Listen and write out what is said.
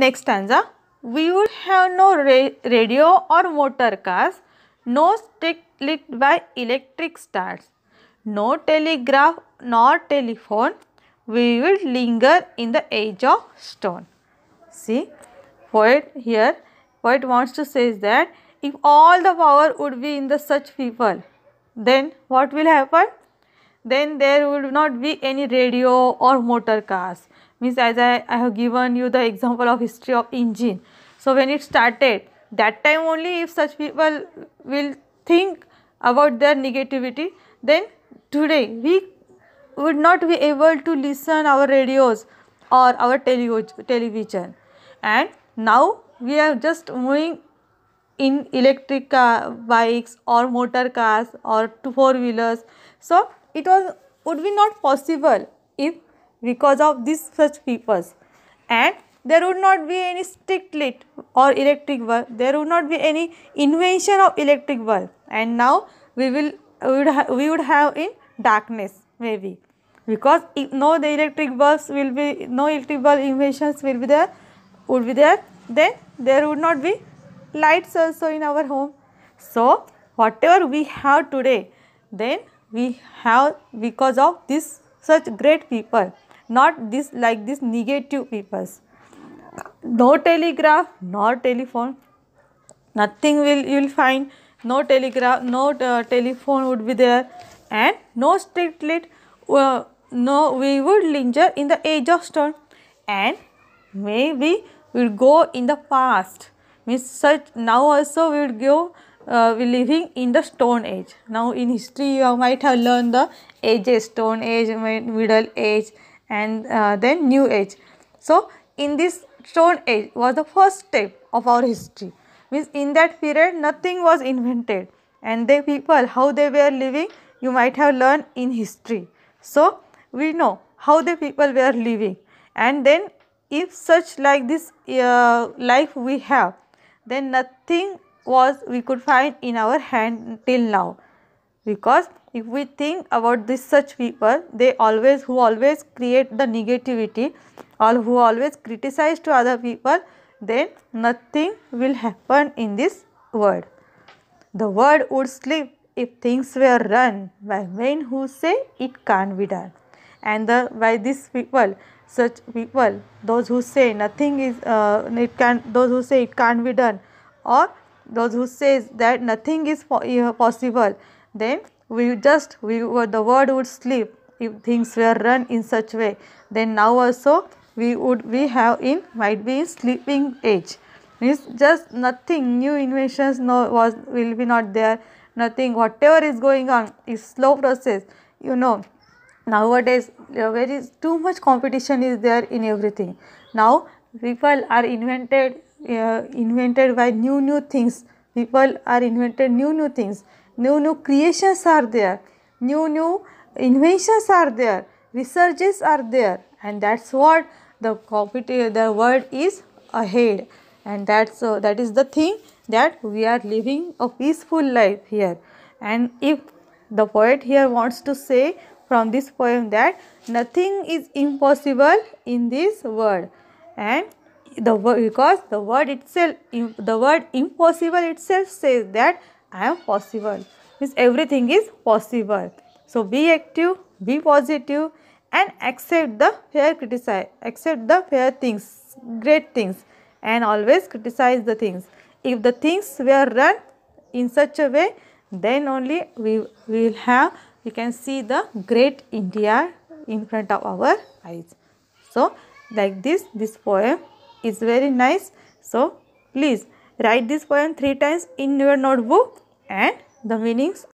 Next stanza. We would have no ra radio or motor cars, no stick lit by electric stars, no telegraph nor telephone. We would linger in the age of stone. See, poet here, poet wants to say is that if all the power would be in the such people, then what will happen? Then there would not be any radio or motor cars means as I, I have given you the example of history of engine. So when it started that time only if such people will think about their negativity then today we would not be able to listen our radios or our tele television and now we are just moving in electric car, bikes or motor cars or two four wheelers so it was would be not possible if because of these such people, and there would not be any street light or electric bulb there would not be any invention of electric bulb and now we will we would, we would have in darkness maybe because if no the electric bulbs will be no electric bulb inventions will be there would be there then there would not be lights also in our home so whatever we have today then we have because of this such great people not this like this negative papers. No telegraph, no telephone, nothing will you will find. No telegraph, no uh, telephone would be there, and no street Uh, no, we would linger in the age of stone, and maybe we'll go in the past. Means such now also we will go uh, we living in the stone age. Now in history you might have learned the ages, stone age, middle age and uh, then new age so in this stone age was the first step of our history means in that period nothing was invented and the people how they were living you might have learned in history so we know how the people were living and then if such like this uh, life we have then nothing was we could find in our hand till now because if we think about this such people they always who always create the negativity or who always criticize to other people then nothing will happen in this world. The world would sleep if things were run by men who say it can't be done. And the, by these people, such people, those who say nothing is, uh, it can, those who say it can't be done or those who says that nothing is uh, possible then we just we were the word would slip if things were run in such way then now also we would we have in might be in sleeping age means just nothing new inventions no was will be not there nothing whatever is going on is slow process you know nowadays there is too much competition is there in everything now people are invented uh, invented by new new things people are invented new new things new new creations are there new new inventions are there researches are there and that's what the competitive the world is ahead and that's uh, that is the thing that we are living a peaceful life here and if the poet here wants to say from this poem that nothing is impossible in this world and the because the word itself the word impossible itself says that I am possible. Means everything is possible. So be active, be positive and accept the fair criticize, accept the fair things, great things and always criticize the things. If the things were run in such a way, then only we will have, we can see the great India in front of our eyes. So like this, this poem is very nice. So please Write this poem three times in your notebook and the meanings